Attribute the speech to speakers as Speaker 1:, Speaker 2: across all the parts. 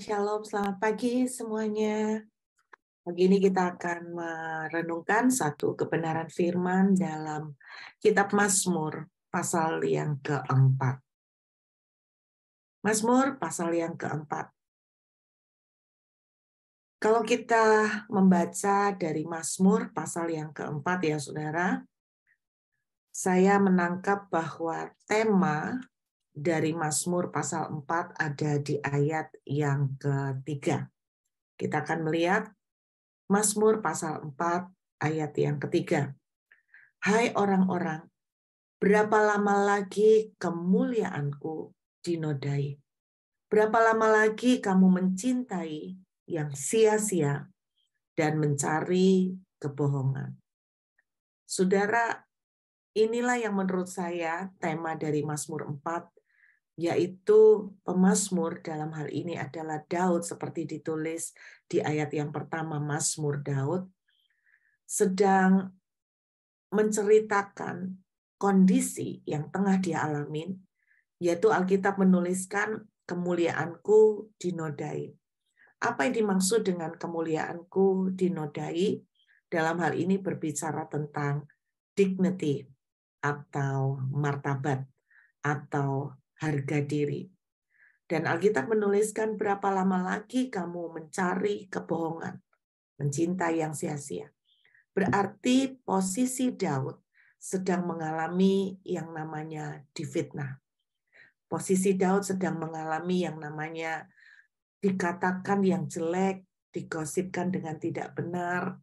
Speaker 1: Shalom, selamat pagi semuanya. Pagi ini kita akan merenungkan satu kebenaran firman dalam kitab Mazmur pasal yang keempat. Mazmur pasal yang keempat. Kalau kita membaca dari Mazmur pasal yang keempat ya saudara, saya menangkap bahwa tema dari Mazmur pasal 4 ada di ayat yang ketiga. Kita akan melihat Mazmur pasal 4 ayat yang ketiga. Hai orang-orang, berapa lama lagi kemuliaanku dinodai? Berapa lama lagi kamu mencintai yang sia-sia dan mencari kebohongan? Saudara, inilah yang menurut saya tema dari Mazmur 4 yaitu pemazmur dalam hal ini adalah Daud seperti ditulis di ayat yang pertama Mazmur Daud sedang menceritakan kondisi yang tengah dia alamin yaitu Alkitab menuliskan kemuliaanku dinodai. Apa yang dimaksud dengan kemuliaanku dinodai? Dalam hal ini berbicara tentang dignity atau martabat atau harga diri. Dan Alkitab menuliskan berapa lama lagi kamu mencari kebohongan, mencintai yang sia-sia. Berarti posisi Daud sedang mengalami yang namanya difitnah. Posisi Daud sedang mengalami yang namanya dikatakan yang jelek, digosipkan dengan tidak benar,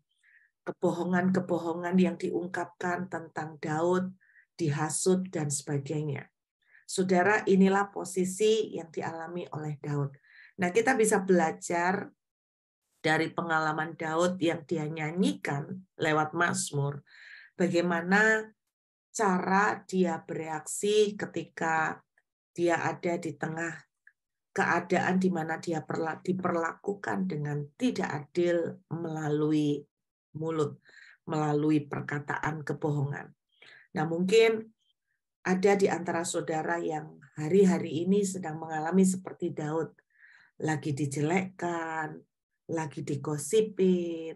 Speaker 1: kebohongan-kebohongan yang diungkapkan tentang Daud, dihasut, dan sebagainya. Saudara, inilah posisi yang dialami oleh Daud. Nah, kita bisa belajar dari pengalaman Daud yang dia nyanyikan lewat Mazmur, bagaimana cara dia bereaksi ketika dia ada di tengah keadaan di mana dia diperlakukan dengan tidak adil melalui mulut, melalui perkataan kebohongan. Nah, mungkin ada di antara saudara yang hari-hari ini sedang mengalami seperti Daud, lagi dijelekkan, lagi digosipin,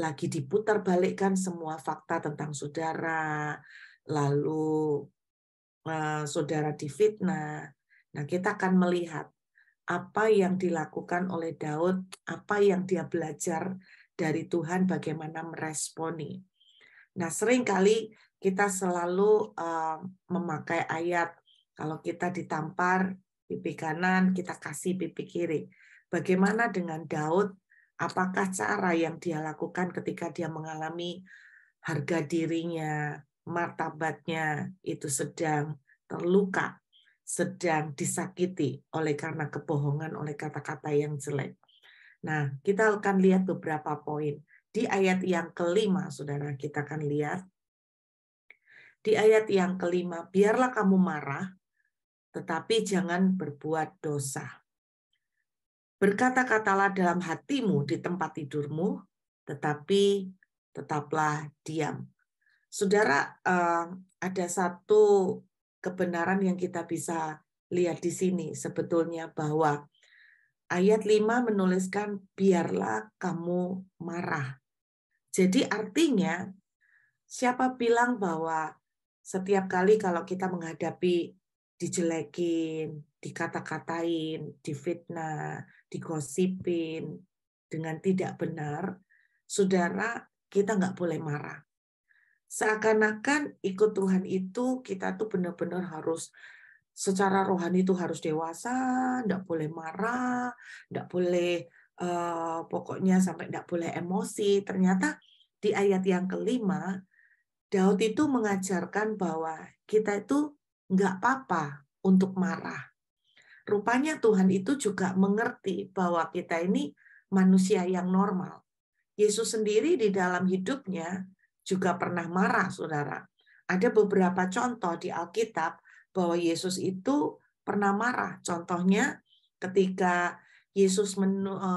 Speaker 1: lagi diputar balikkan semua fakta tentang saudara, lalu eh, saudara difitnah. Nah, kita akan melihat apa yang dilakukan oleh Daud, apa yang dia belajar dari Tuhan bagaimana meresponi. Nah, seringkali kita selalu uh, memakai ayat kalau kita ditampar pipi kanan kita kasih pipi kiri. Bagaimana dengan Daud? Apakah cara yang dia lakukan ketika dia mengalami harga dirinya, martabatnya itu sedang terluka, sedang disakiti oleh karena kebohongan, oleh kata-kata yang jelek. Nah, kita akan lihat beberapa poin. Di ayat yang kelima, saudara, kita akan lihat di ayat yang kelima, biarlah kamu marah, tetapi jangan berbuat dosa. Berkata-katalah dalam hatimu di tempat tidurmu, tetapi tetaplah diam. Saudara, eh, ada satu kebenaran yang kita bisa lihat di sini sebetulnya bahwa ayat 5 menuliskan biarlah kamu marah. Jadi artinya siapa bilang bahwa setiap kali kalau kita menghadapi dijelekin, dikata-katain, difitnah, digosipin dengan tidak benar, saudara kita nggak boleh marah. Seakan-akan ikut Tuhan itu kita tuh benar-benar harus secara rohani itu harus dewasa, nggak boleh marah, nggak boleh eh, pokoknya sampai nggak boleh emosi. Ternyata di ayat yang kelima Daud itu mengajarkan bahwa kita itu nggak apa-apa untuk marah. Rupanya Tuhan itu juga mengerti bahwa kita ini manusia yang normal. Yesus sendiri di dalam hidupnya juga pernah marah, saudara. Ada beberapa contoh di Alkitab bahwa Yesus itu pernah marah. Contohnya ketika Yesus menu, e,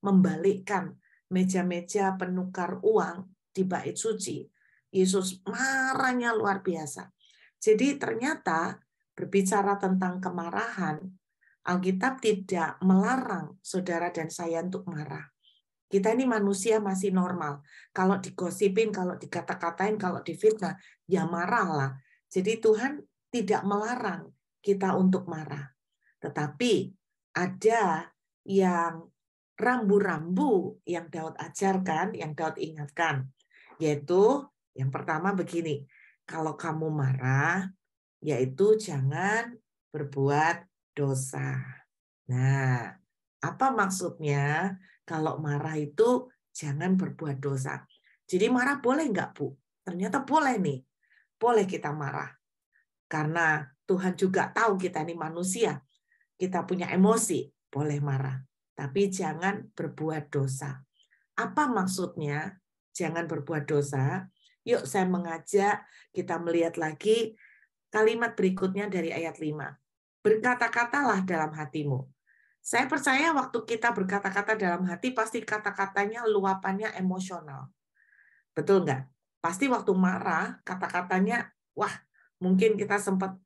Speaker 1: membalikkan meja-meja penukar uang di bait suci Yesus marahnya luar biasa. Jadi ternyata berbicara tentang kemarahan, Alkitab tidak melarang saudara dan saya untuk marah. Kita ini manusia masih normal. Kalau digosipin, kalau dikata-katain, kalau difitnah, ya marahlah. Jadi Tuhan tidak melarang kita untuk marah. Tetapi ada yang rambu-rambu yang Daud ajarkan, yang Daud ingatkan, yaitu yang pertama begini, kalau kamu marah, yaitu jangan berbuat dosa. Nah, apa maksudnya kalau marah itu jangan berbuat dosa? Jadi marah boleh nggak, Bu? Ternyata boleh nih. Boleh kita marah. Karena Tuhan juga tahu kita ini manusia. Kita punya emosi, boleh marah. Tapi jangan berbuat dosa. Apa maksudnya jangan berbuat dosa? Yuk saya mengajak kita melihat lagi kalimat berikutnya dari ayat 5. Berkata-katalah dalam hatimu. Saya percaya waktu kita berkata-kata dalam hati, pasti kata-katanya luapannya emosional. Betul nggak? Pasti waktu marah, kata-katanya, wah mungkin kita sempat,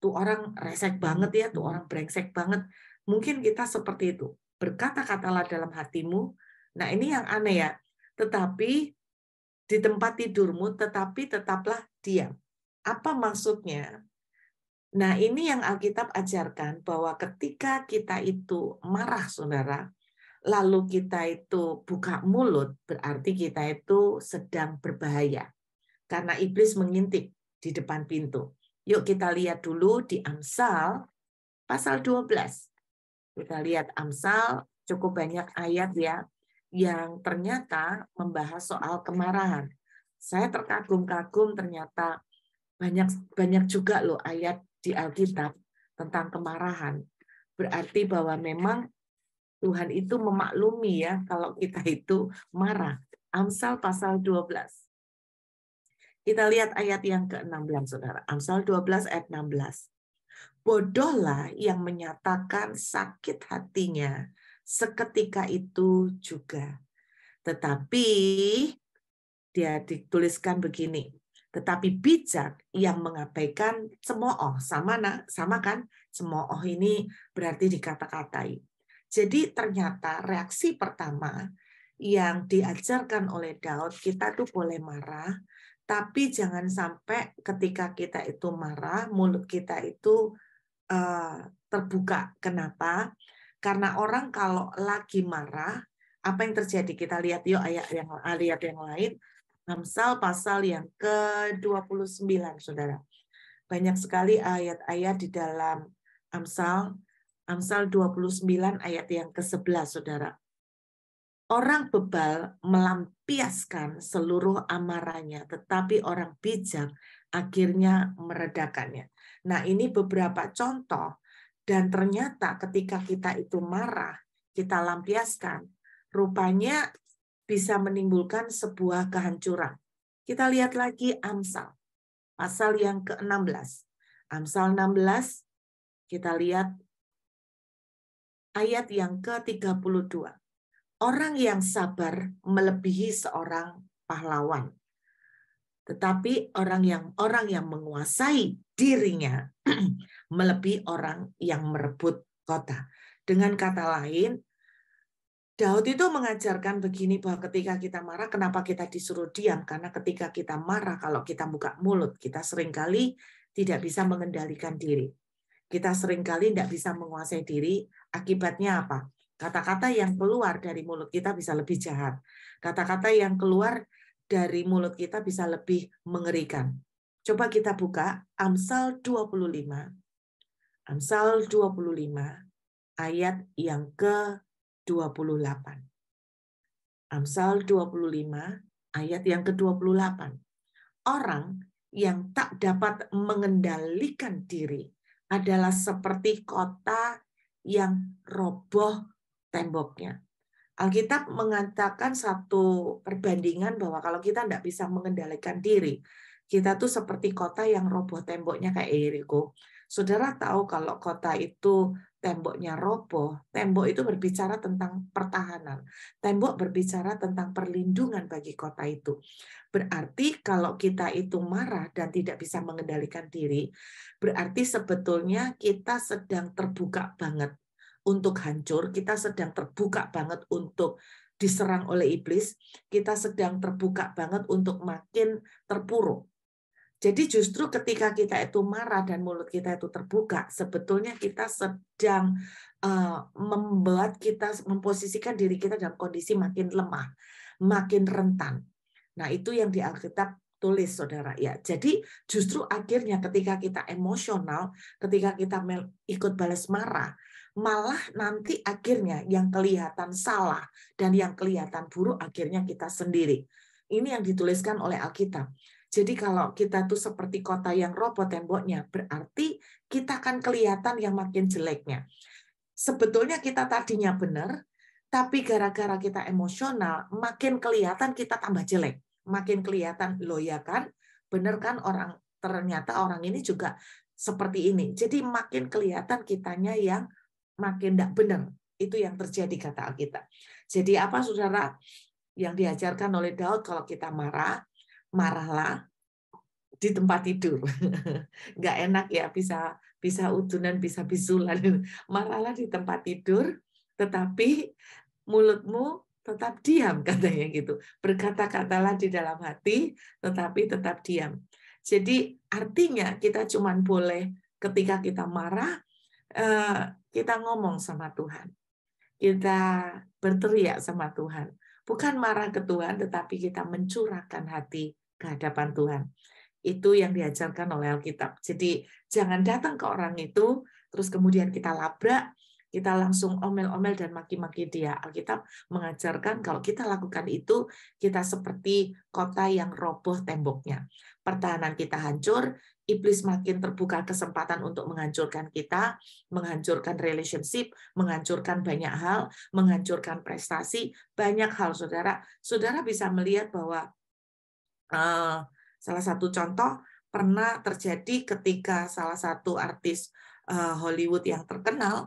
Speaker 1: tuh orang resek banget ya, tuh orang brengsek banget. Mungkin kita seperti itu. Berkata-katalah dalam hatimu. Nah ini yang aneh ya. Tetapi di tempat tidurmu, tetapi tetaplah diam. Apa maksudnya? Nah, ini yang Alkitab ajarkan bahwa ketika kita itu marah, saudara, lalu kita itu buka mulut, berarti kita itu sedang berbahaya. Karena iblis mengintip di depan pintu. Yuk kita lihat dulu di Amsal pasal 12. Kita lihat Amsal, cukup banyak ayat ya yang ternyata membahas soal kemarahan. Saya terkagum-kagum ternyata banyak banyak juga loh ayat di Alkitab tentang kemarahan. Berarti bahwa memang Tuhan itu memaklumi ya kalau kita itu marah. Amsal pasal 12. Kita lihat ayat yang ke-16 Saudara. Amsal 12 ayat 16. Bodohlah yang menyatakan sakit hatinya seketika itu juga. Tetapi dia dituliskan begini. Tetapi bijak yang mengabaikan cemooh sama nah, sama kan? Cemooh ini berarti dikata-katai. Jadi ternyata reaksi pertama yang diajarkan oleh Daud kita tuh boleh marah, tapi jangan sampai ketika kita itu marah mulut kita itu uh, terbuka. Kenapa? Karena orang kalau lagi marah, apa yang terjadi? Kita lihat yuk ayat yang ayat yang lain. Amsal pasal yang ke-29, Saudara. Banyak sekali ayat-ayat di dalam Amsal Amsal 29 ayat yang ke-11, Saudara. Orang bebal melampiaskan seluruh amarahnya, tetapi orang bijak akhirnya meredakannya. Nah, ini beberapa contoh dan ternyata ketika kita itu marah, kita lampiaskan, rupanya bisa menimbulkan sebuah kehancuran. Kita lihat lagi Amsal, pasal yang ke-16. Amsal 16, kita lihat ayat yang ke-32. Orang yang sabar melebihi seorang pahlawan. Tetapi orang yang orang yang menguasai dirinya melebihi orang yang merebut kota. Dengan kata lain, Daud itu mengajarkan begini bahwa ketika kita marah, kenapa kita disuruh diam? Karena ketika kita marah, kalau kita buka mulut, kita seringkali tidak bisa mengendalikan diri. Kita seringkali tidak bisa menguasai diri. Akibatnya apa? Kata-kata yang keluar dari mulut kita bisa lebih jahat. Kata-kata yang keluar dari mulut kita bisa lebih mengerikan. Coba kita buka Amsal 25 Amsal 25 ayat yang ke-28. Amsal 25 ayat yang ke-28. Orang yang tak dapat mengendalikan diri adalah seperti kota yang roboh temboknya. Alkitab mengatakan satu perbandingan bahwa kalau kita tidak bisa mengendalikan diri, kita tuh seperti kota yang roboh temboknya kayak Eriko. Saudara tahu kalau kota itu temboknya roboh, tembok itu berbicara tentang pertahanan. Tembok berbicara tentang perlindungan bagi kota itu. Berarti kalau kita itu marah dan tidak bisa mengendalikan diri, berarti sebetulnya kita sedang terbuka banget untuk hancur, kita sedang terbuka banget untuk diserang oleh iblis, kita sedang terbuka banget untuk makin terpuruk. Jadi justru ketika kita itu marah dan mulut kita itu terbuka, sebetulnya kita sedang uh, membuat kita memposisikan diri kita dalam kondisi makin lemah, makin rentan. Nah, itu yang di Alkitab tulis Saudara ya. Jadi justru akhirnya ketika kita emosional, ketika kita ikut balas marah, malah nanti akhirnya yang kelihatan salah dan yang kelihatan buruk akhirnya kita sendiri. Ini yang dituliskan oleh Alkitab. Jadi kalau kita tuh seperti kota yang roboh temboknya, berarti kita akan kelihatan yang makin jeleknya. Sebetulnya kita tadinya benar, tapi gara-gara kita emosional, makin kelihatan kita tambah jelek. Makin kelihatan, lo ya kan, benar kan orang ternyata orang ini juga seperti ini. Jadi makin kelihatan kitanya yang makin tidak benar. Itu yang terjadi kata Alkitab. Jadi apa saudara yang diajarkan oleh Daud kalau kita marah, marahlah di tempat tidur. Nggak enak ya bisa bisa udunan, bisa bisulan. Marahlah di tempat tidur, tetapi mulutmu tetap diam katanya gitu. Berkata-katalah di dalam hati, tetapi tetap diam. Jadi artinya kita cuma boleh ketika kita marah eh, kita ngomong sama Tuhan. Kita berteriak sama Tuhan. Bukan marah ke Tuhan, tetapi kita mencurahkan hati kehadapan Tuhan. Itu yang diajarkan oleh Alkitab. Jadi jangan datang ke orang itu, terus kemudian kita labrak, kita langsung omel-omel dan maki-maki dia. Alkitab mengajarkan kalau kita lakukan itu, kita seperti kota yang roboh temboknya. Pertahanan kita hancur, iblis makin terbuka kesempatan untuk menghancurkan kita, menghancurkan relationship, menghancurkan banyak hal, menghancurkan prestasi, banyak hal saudara. Saudara bisa melihat bahwa Eh, salah satu contoh pernah terjadi ketika salah satu artis eh, Hollywood yang terkenal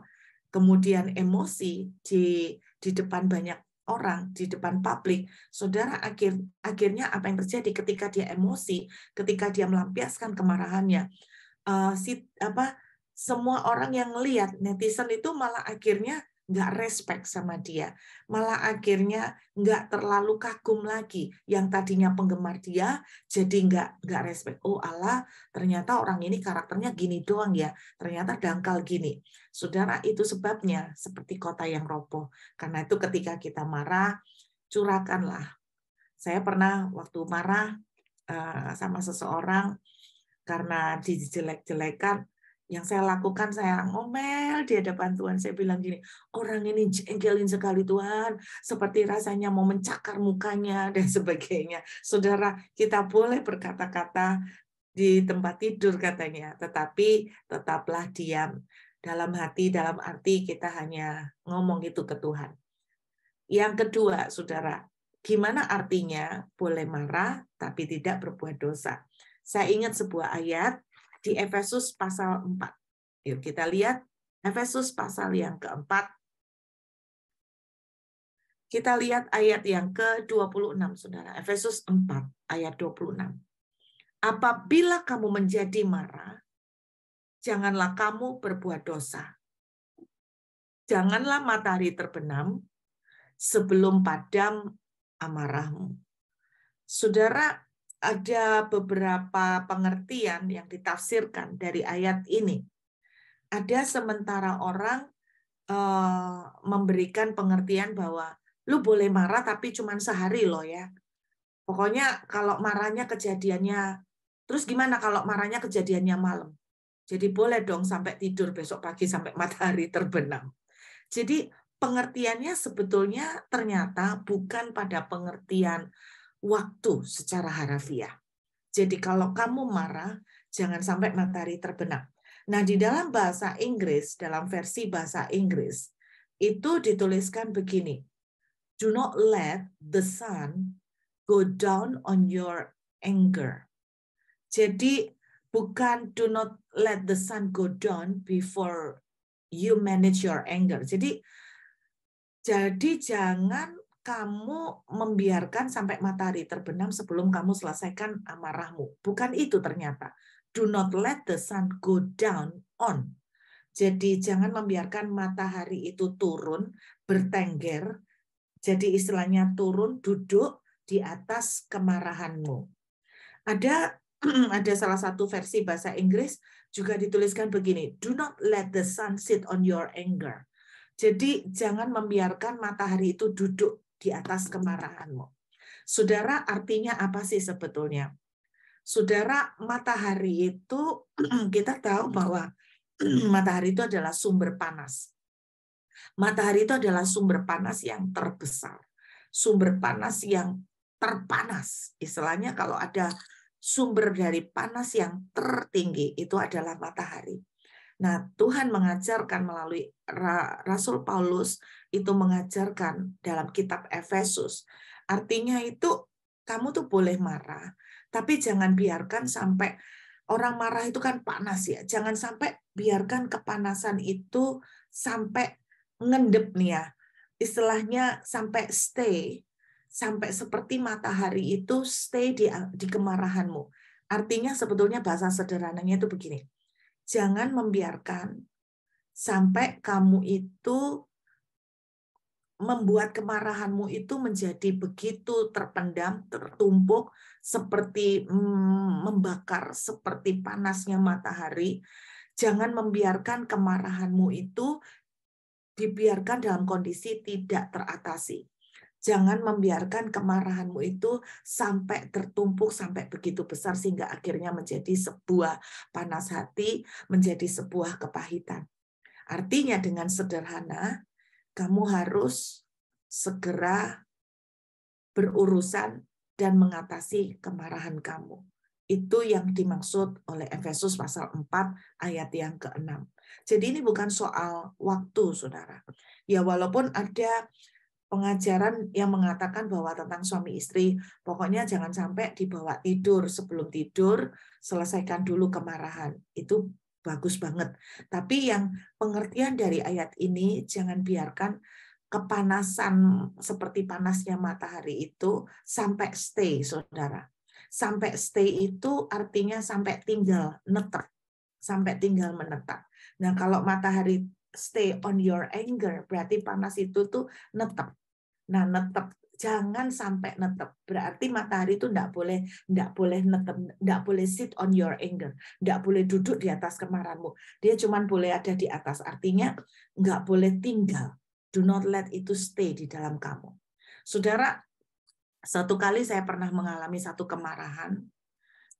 Speaker 1: kemudian emosi di di depan banyak orang di depan publik, saudara akhir akhirnya apa yang terjadi ketika dia emosi, ketika dia melampiaskan kemarahannya, uh, si apa semua orang yang melihat netizen itu malah akhirnya nggak respect sama dia. Malah akhirnya nggak terlalu kagum lagi. Yang tadinya penggemar dia, jadi nggak nggak respect. Oh Allah, ternyata orang ini karakternya gini doang ya. Ternyata dangkal gini. Saudara, itu sebabnya seperti kota yang roboh. Karena itu ketika kita marah, curahkanlah. Saya pernah waktu marah eh, sama seseorang karena dijelek-jelekan, yang saya lakukan saya ngomel di hadapan Tuhan saya bilang gini orang ini jengkelin sekali Tuhan seperti rasanya mau mencakar mukanya dan sebagainya saudara kita boleh berkata-kata di tempat tidur katanya tetapi tetaplah diam dalam hati dalam arti kita hanya ngomong itu ke Tuhan yang kedua saudara gimana artinya boleh marah tapi tidak berbuat dosa saya ingat sebuah ayat di Efesus pasal 4. Yuk kita lihat Efesus pasal yang keempat. Kita lihat ayat yang ke-26, saudara. Efesus 4, ayat 26. Apabila kamu menjadi marah, janganlah kamu berbuat dosa. Janganlah matahari terbenam sebelum padam amarahmu. Saudara, ada beberapa pengertian yang ditafsirkan dari ayat ini. Ada sementara orang eh, memberikan pengertian bahwa lu boleh marah tapi cuma sehari loh ya. Pokoknya kalau marahnya kejadiannya, terus gimana kalau marahnya kejadiannya malam? Jadi boleh dong sampai tidur besok pagi sampai matahari terbenam. Jadi pengertiannya sebetulnya ternyata bukan pada pengertian waktu secara harafiah. Jadi kalau kamu marah, jangan sampai matahari terbenam. Nah, di dalam bahasa Inggris, dalam versi bahasa Inggris, itu dituliskan begini. Do not let the sun go down on your anger. Jadi bukan do not let the sun go down before you manage your anger. Jadi jadi jangan kamu membiarkan sampai matahari terbenam sebelum kamu selesaikan amarahmu. Bukan itu ternyata. Do not let the sun go down on. Jadi jangan membiarkan matahari itu turun, bertengger. Jadi istilahnya turun, duduk di atas kemarahanmu. Ada ada salah satu versi bahasa Inggris juga dituliskan begini, do not let the sun sit on your anger. Jadi jangan membiarkan matahari itu duduk di atas kemarahanmu. Saudara, artinya apa sih sebetulnya? Saudara, matahari itu kita tahu bahwa matahari itu adalah sumber panas. Matahari itu adalah sumber panas yang terbesar, sumber panas yang terpanas. Istilahnya kalau ada sumber dari panas yang tertinggi itu adalah matahari. Nah, Tuhan mengajarkan melalui Rasul Paulus itu mengajarkan dalam kitab Efesus. Artinya itu kamu tuh boleh marah, tapi jangan biarkan sampai orang marah itu kan panas ya. Jangan sampai biarkan kepanasan itu sampai ngendep nih ya. Istilahnya sampai stay, sampai seperti matahari itu stay di di kemarahanmu. Artinya sebetulnya bahasa sederhananya itu begini jangan membiarkan sampai kamu itu membuat kemarahanmu itu menjadi begitu terpendam, tertumpuk, seperti mm, membakar, seperti panasnya matahari. Jangan membiarkan kemarahanmu itu dibiarkan dalam kondisi tidak teratasi. Jangan membiarkan kemarahanmu itu sampai tertumpuk sampai begitu besar sehingga akhirnya menjadi sebuah panas hati, menjadi sebuah kepahitan. Artinya dengan sederhana, kamu harus segera berurusan dan mengatasi kemarahan kamu. Itu yang dimaksud oleh Efesus pasal 4 ayat yang ke-6. Jadi ini bukan soal waktu, Saudara. Ya walaupun ada pengajaran yang mengatakan bahwa tentang suami istri, pokoknya jangan sampai dibawa tidur sebelum tidur, selesaikan dulu kemarahan. Itu bagus banget. Tapi yang pengertian dari ayat ini jangan biarkan kepanasan seperti panasnya matahari itu sampai stay, Saudara. Sampai stay itu artinya sampai tinggal netep, sampai tinggal menetap. Nah, kalau matahari stay on your anger berarti panas itu tuh netep Nah, netep jangan sampai netep. Berarti matahari itu tidak boleh tidak boleh netep, tidak boleh sit on your anger, tidak boleh duduk di atas kemarahanmu. Dia cuma boleh ada di atas. Artinya nggak boleh tinggal. Do not let itu stay di dalam kamu. Saudara, satu kali saya pernah mengalami satu kemarahan,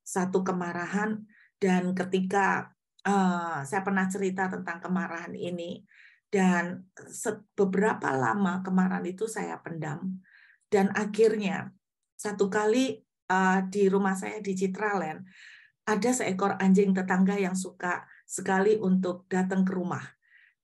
Speaker 1: satu kemarahan dan ketika uh, saya pernah cerita tentang kemarahan ini, dan beberapa lama kemarin itu saya pendam dan akhirnya satu kali uh, di rumah saya di Citraland ada seekor anjing tetangga yang suka sekali untuk datang ke rumah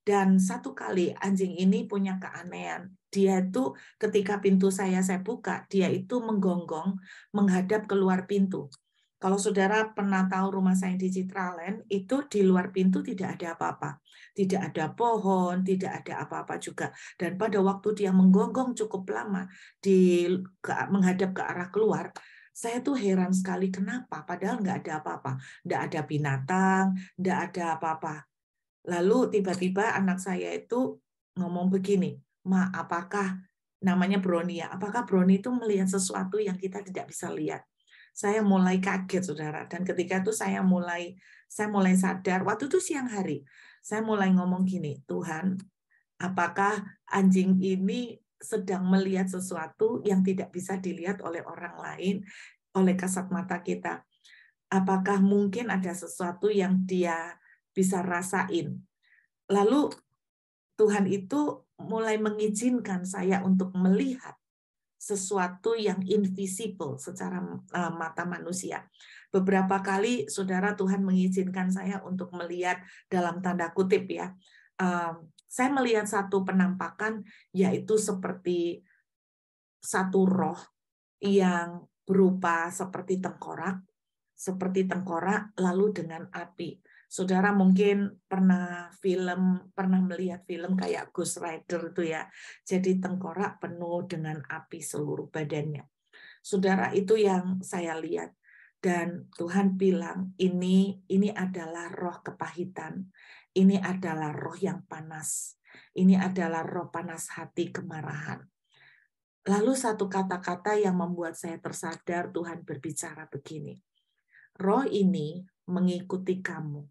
Speaker 1: dan satu kali anjing ini punya keanehan dia itu ketika pintu saya saya buka dia itu menggonggong menghadap keluar pintu kalau saudara pernah tahu rumah saya di Citraland itu di luar pintu tidak ada apa-apa tidak ada pohon, tidak ada apa-apa juga. Dan pada waktu dia menggonggong cukup lama di ke, menghadap ke arah keluar, saya tuh heran sekali kenapa. Padahal nggak ada apa-apa, nggak ada binatang, nggak ada apa-apa. Lalu tiba-tiba anak saya itu ngomong begini, ma apakah namanya Bronia? Ya? Apakah Broni itu melihat sesuatu yang kita tidak bisa lihat? saya mulai kaget saudara dan ketika itu saya mulai saya mulai sadar waktu itu siang hari saya mulai ngomong gini, Tuhan, apakah anjing ini sedang melihat sesuatu yang tidak bisa dilihat oleh orang lain, oleh kasat mata kita? Apakah mungkin ada sesuatu yang dia bisa rasain? Lalu Tuhan itu mulai mengizinkan saya untuk melihat sesuatu yang invisible secara eh, mata manusia beberapa kali saudara Tuhan mengizinkan saya untuk melihat dalam tanda kutip ya. Ehm, saya melihat satu penampakan yaitu seperti satu roh yang berupa seperti tengkorak, seperti tengkorak lalu dengan api. Saudara mungkin pernah film, pernah melihat film kayak Ghost Rider itu ya. Jadi tengkorak penuh dengan api seluruh badannya. Saudara itu yang saya lihat dan Tuhan bilang ini ini adalah roh kepahitan ini adalah roh yang panas ini adalah roh panas hati kemarahan lalu satu kata-kata yang membuat saya tersadar Tuhan berbicara begini roh ini mengikuti kamu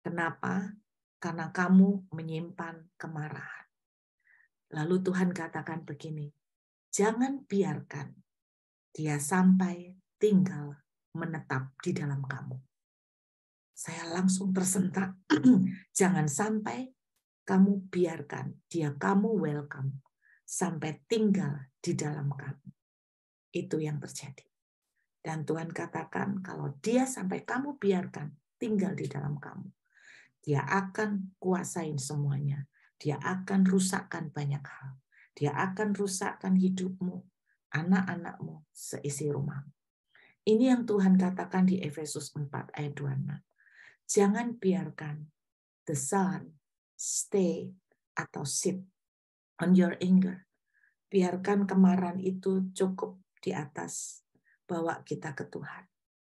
Speaker 1: kenapa karena kamu menyimpan kemarahan lalu Tuhan katakan begini jangan biarkan dia sampai tinggal menetap di dalam kamu. Saya langsung tersentak. Jangan sampai kamu biarkan dia kamu welcome sampai tinggal di dalam kamu. Itu yang terjadi. Dan Tuhan katakan kalau dia sampai kamu biarkan tinggal di dalam kamu, dia akan kuasain semuanya. Dia akan rusakkan banyak hal. Dia akan rusakkan hidupmu, anak-anakmu, seisi rumahmu. Ini yang Tuhan katakan di Efesus 4 ayat 26. Jangan biarkan the sun stay atau sit on your anger. Biarkan kemarahan itu cukup di atas. Bawa kita ke Tuhan.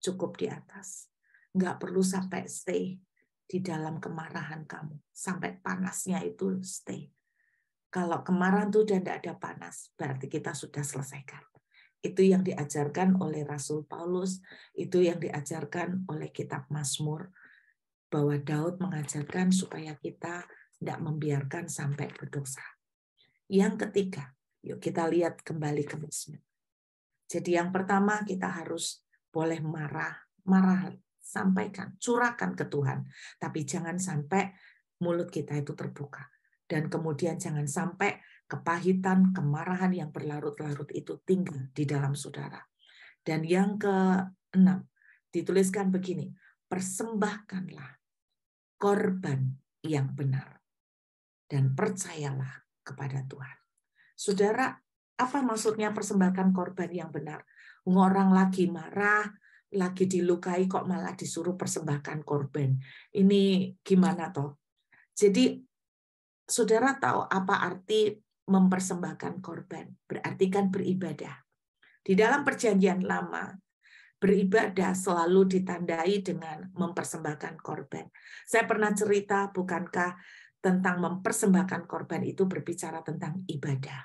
Speaker 1: Cukup di atas. Enggak perlu sampai stay di dalam kemarahan kamu. Sampai panasnya itu stay. Kalau kemarahan itu sudah tidak ada panas, berarti kita sudah selesaikan. Itu yang diajarkan oleh Rasul Paulus, itu yang diajarkan oleh kitab Mazmur bahwa Daud mengajarkan supaya kita tidak membiarkan sampai berdosa. Yang ketiga, yuk kita lihat kembali ke Mazmur. Jadi yang pertama kita harus boleh marah, marah sampaikan, curahkan ke Tuhan, tapi jangan sampai mulut kita itu terbuka dan kemudian jangan sampai kepahitan, kemarahan yang berlarut-larut itu tinggal di dalam saudara. Dan yang keenam, dituliskan begini, persembahkanlah korban yang benar dan percayalah kepada Tuhan. Saudara, apa maksudnya persembahkan korban yang benar? Orang lagi marah, lagi dilukai kok malah disuruh persembahkan korban. Ini gimana toh? Jadi saudara tahu apa arti mempersembahkan korban, berarti kan beribadah. Di dalam perjanjian lama, beribadah selalu ditandai dengan mempersembahkan korban. Saya pernah cerita, bukankah tentang mempersembahkan korban itu berbicara tentang ibadah.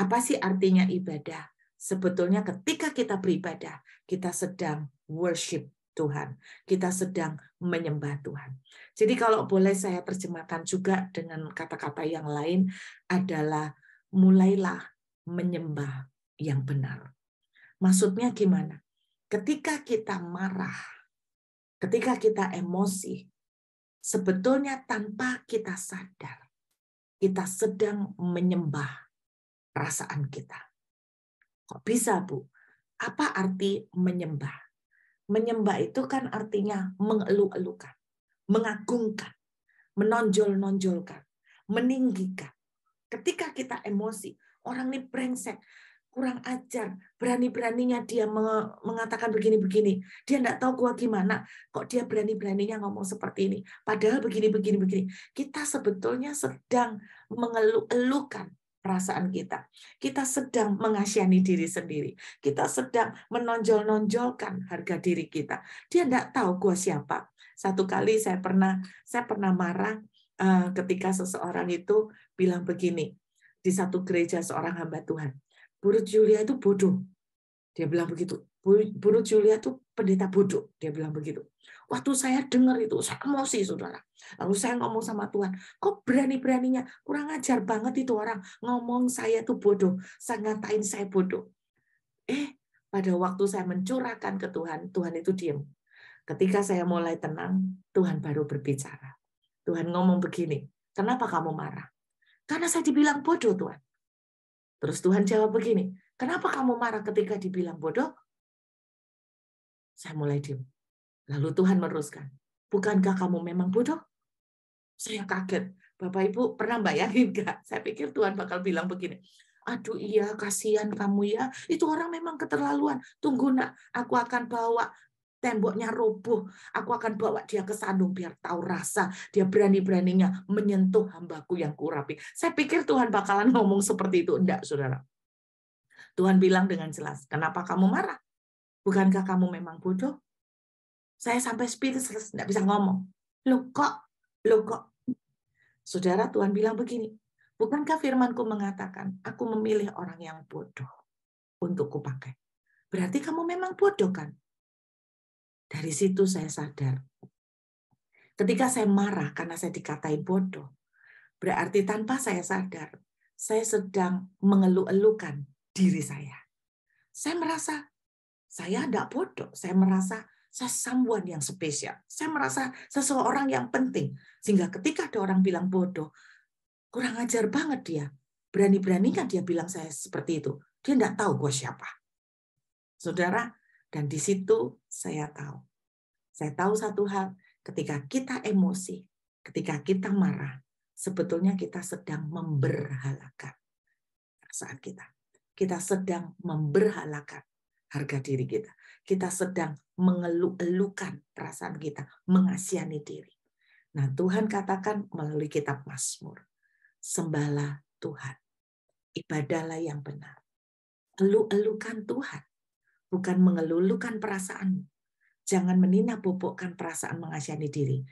Speaker 1: Apa sih artinya ibadah? Sebetulnya ketika kita beribadah, kita sedang worship, Tuhan. Kita sedang menyembah Tuhan. Jadi kalau boleh saya terjemahkan juga dengan kata-kata yang lain adalah mulailah menyembah yang benar. Maksudnya gimana? Ketika kita marah, ketika kita emosi, sebetulnya tanpa kita sadar, kita sedang menyembah perasaan kita. Kok bisa, Bu? Apa arti menyembah? Menyembah itu kan artinya mengeluh-elukan, mengagungkan, menonjol-nonjolkan, meninggikan. Ketika kita emosi, orang ini brengsek, kurang ajar, berani-beraninya dia mengatakan begini-begini. Dia tidak tahu gua gimana, kok dia berani-beraninya ngomong seperti ini. Padahal begini-begini begini. Kita sebetulnya sedang mengeluh-elukan perasaan kita. Kita sedang mengasihani diri sendiri. Kita sedang menonjol-nonjolkan harga diri kita. Dia tidak tahu gue siapa. Satu kali saya pernah saya pernah marah eh, ketika seseorang itu bilang begini di satu gereja seorang hamba Tuhan. Buru Julia itu bodoh. Dia bilang begitu. Buru Julia itu pendeta bodoh. Dia bilang begitu. Waktu saya dengar itu, saya emosi, saudara. Lalu saya ngomong sama Tuhan, kok berani-beraninya, kurang ajar banget itu orang. Ngomong saya tuh bodoh, saya ngatain saya bodoh. Eh, pada waktu saya mencurahkan ke Tuhan, Tuhan itu diam. Ketika saya mulai tenang, Tuhan baru berbicara. Tuhan ngomong begini, kenapa kamu marah? Karena saya dibilang bodoh, Tuhan. Terus Tuhan jawab begini, kenapa kamu marah ketika dibilang bodoh? Saya mulai diam. Lalu Tuhan meneruskan, bukankah kamu memang bodoh? Saya kaget. Bapak Ibu pernah bayangin nggak? Saya pikir Tuhan bakal bilang begini, aduh iya kasihan kamu ya, itu orang memang keterlaluan. Tunggu nak, aku akan bawa temboknya roboh. Aku akan bawa dia ke sandung biar tahu rasa. Dia berani-beraninya menyentuh hambaku yang kurapi. Saya pikir Tuhan bakalan ngomong seperti itu. Enggak, saudara. Tuhan bilang dengan jelas, kenapa kamu marah? bukankah kamu memang bodoh? Saya sampai speechless, tidak bisa ngomong. lo kok, lo kok. Saudara, Tuhan bilang begini, bukankah firmanku mengatakan, aku memilih orang yang bodoh untuk kupakai. Berarti kamu memang bodoh kan? Dari situ saya sadar. Ketika saya marah karena saya dikatai bodoh, berarti tanpa saya sadar, saya sedang mengeluh-elukan diri saya. Saya merasa saya tidak bodoh. Saya merasa saya someone yang spesial. Saya merasa seseorang yang penting. Sehingga ketika ada orang bilang bodoh, kurang ajar banget dia. Berani-beraninya dia bilang saya seperti itu. Dia tidak tahu gue siapa. Saudara, dan di situ saya tahu. Saya tahu satu hal, ketika kita emosi, ketika kita marah, sebetulnya kita sedang memberhalakan perasaan kita. Kita sedang memberhalakan harga diri kita. Kita sedang mengeluh-elukan perasaan kita, mengasihani diri. Nah, Tuhan katakan melalui kitab Mazmur, sembahlah Tuhan, ibadahlah yang benar. Elu-elukan Tuhan, bukan mengelulukan perasaanmu. Jangan menina bobokkan perasaan mengasihani diri.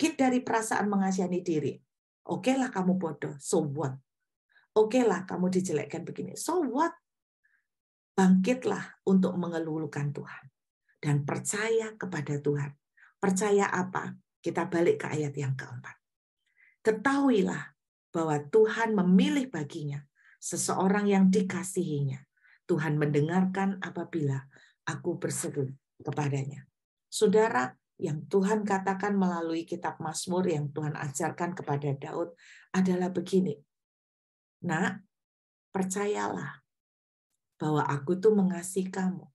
Speaker 1: Kit dari perasaan mengasihani diri. Oke okay lah kamu bodoh, so what? Oke okay lah kamu dijelekkan begini, so what? bangkitlah untuk mengelulukan Tuhan dan percaya kepada Tuhan. Percaya apa? Kita balik ke ayat yang keempat. Ketahuilah bahwa Tuhan memilih baginya seseorang yang dikasihinya. Tuhan mendengarkan apabila aku berseru kepadanya. Saudara, yang Tuhan katakan melalui kitab Mazmur yang Tuhan ajarkan kepada Daud adalah begini. Nah, percayalah bahwa aku tuh mengasihi kamu.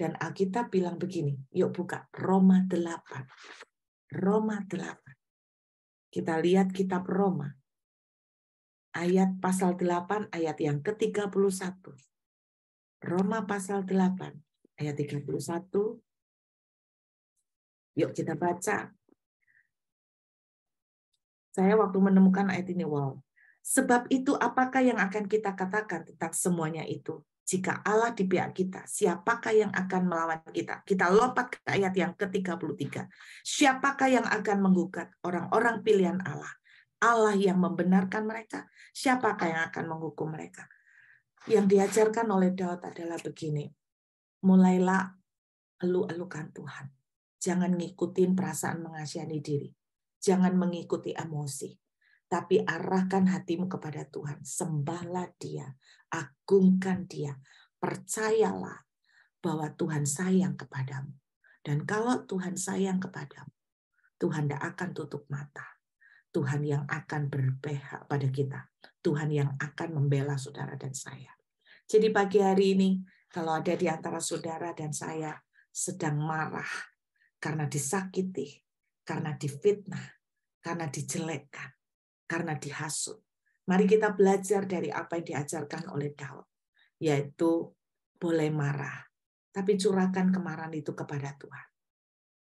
Speaker 1: Dan Alkitab bilang begini, yuk buka Roma 8. Roma 8. Kita lihat kitab Roma. Ayat pasal 8 ayat yang ke-31. Roma pasal 8 ayat 31. Yuk kita baca. Saya waktu menemukan ayat ini, wow, Sebab itu apakah yang akan kita katakan tentang semuanya itu? Jika Allah di pihak kita, siapakah yang akan melawan kita? Kita lompat ke ayat yang ke-33. Siapakah yang akan menggugat orang-orang pilihan Allah? Allah yang membenarkan mereka, siapakah yang akan menghukum mereka? Yang diajarkan oleh Daud adalah begini, mulailah elu-elukan Tuhan. Jangan ngikutin perasaan mengasihani diri. Jangan mengikuti emosi tapi arahkan hatimu kepada Tuhan. Sembahlah Dia, agungkan Dia, percayalah bahwa Tuhan sayang kepadamu. Dan kalau Tuhan sayang kepadamu, Tuhan tidak akan tutup mata. Tuhan yang akan berpihak pada kita. Tuhan yang akan membela saudara dan saya. Jadi pagi hari ini, kalau ada di antara saudara dan saya sedang marah karena disakiti, karena difitnah, karena dijelekkan, karena dihasut. Mari kita belajar dari apa yang diajarkan oleh Daud, yaitu boleh marah, tapi curahkan kemarahan itu kepada Tuhan.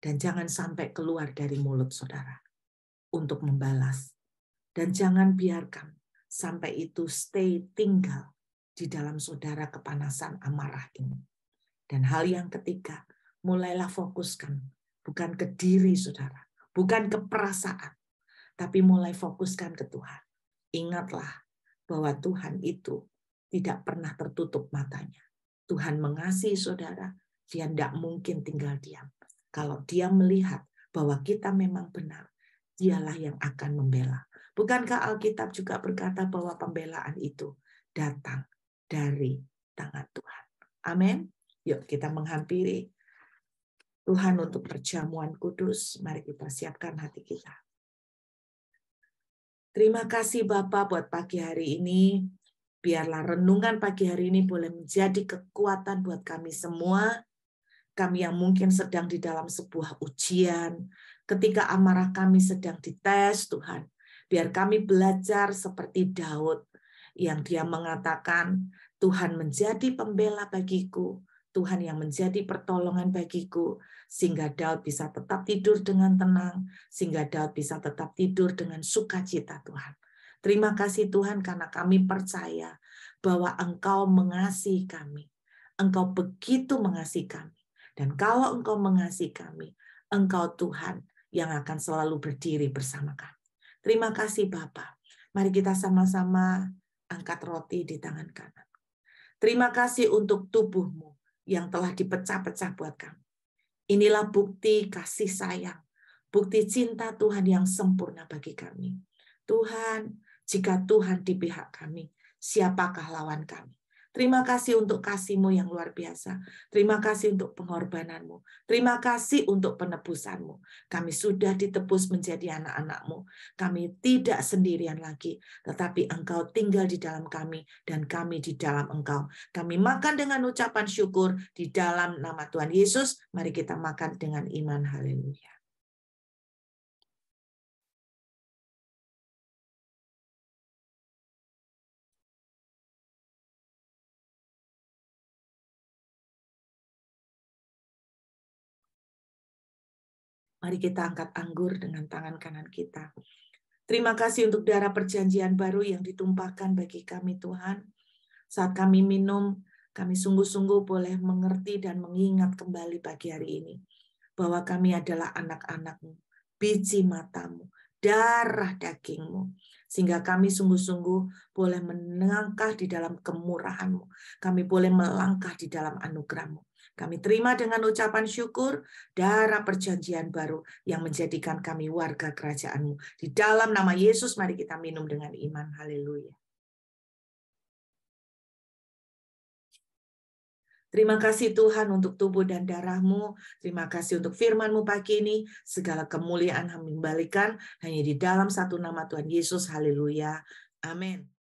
Speaker 1: Dan jangan sampai keluar dari mulut saudara untuk membalas. Dan jangan biarkan sampai itu stay tinggal di dalam saudara kepanasan amarah ini. Dan hal yang ketiga, mulailah fokuskan bukan ke diri saudara, bukan ke perasaan, tapi mulai fokuskan ke Tuhan. Ingatlah bahwa Tuhan itu tidak pernah tertutup matanya. Tuhan mengasihi saudara, dia tidak mungkin tinggal diam. Kalau dia melihat bahwa kita memang benar, dialah yang akan membela. Bukankah Alkitab juga berkata bahwa pembelaan itu datang dari tangan Tuhan. Amin. Yuk kita menghampiri Tuhan untuk perjamuan kudus. Mari kita siapkan hati kita. Terima kasih Bapak buat pagi hari ini. Biarlah renungan pagi hari ini boleh menjadi kekuatan buat kami semua. Kami yang mungkin sedang di dalam sebuah ujian, ketika amarah kami sedang dites, Tuhan. Biar kami belajar seperti Daud yang dia mengatakan, Tuhan menjadi pembela bagiku, Tuhan yang menjadi pertolongan bagiku, sehingga Daud bisa tetap tidur dengan tenang, sehingga Daud bisa tetap tidur dengan sukacita Tuhan. Terima kasih Tuhan karena kami percaya bahwa Engkau mengasihi kami. Engkau begitu mengasihi kami. Dan kalau Engkau mengasihi kami, Engkau Tuhan yang akan selalu berdiri bersama kami. Terima kasih Bapa Mari kita sama-sama angkat roti di tangan kanan. Terima kasih untuk tubuhmu yang telah dipecah-pecah buat kami. Inilah bukti kasih sayang, bukti cinta Tuhan yang sempurna bagi kami. Tuhan, jika Tuhan di pihak kami, siapakah lawan kami? Terima kasih untuk kasihmu yang luar biasa. Terima kasih untuk pengorbananmu. Terima kasih untuk penebusanmu. Kami sudah ditebus menjadi anak-anakmu. Kami tidak sendirian lagi, tetapi engkau tinggal di dalam kami dan kami di dalam engkau. Kami makan dengan ucapan syukur di dalam nama Tuhan Yesus. Mari kita makan dengan iman. Haleluya. Mari kita angkat anggur dengan tangan kanan kita. Terima kasih untuk darah perjanjian baru yang ditumpahkan bagi kami Tuhan. Saat kami minum, kami sungguh-sungguh boleh mengerti dan mengingat kembali pagi hari ini bahwa kami adalah anak-anakmu, biji matamu, darah dagingmu. Sehingga kami sungguh-sungguh boleh melangkah di dalam kemurahanmu. Kami boleh melangkah di dalam anugerahmu. Kami terima dengan ucapan syukur darah perjanjian baru yang menjadikan kami warga kerajaan-Mu. Di dalam nama Yesus mari kita minum dengan iman. Haleluya. Terima kasih Tuhan untuk tubuh dan darahMu Terima kasih untuk FirmanMu pagi ini. Segala kemuliaan kami balikan hanya di dalam satu nama Tuhan Yesus. Haleluya. Amin.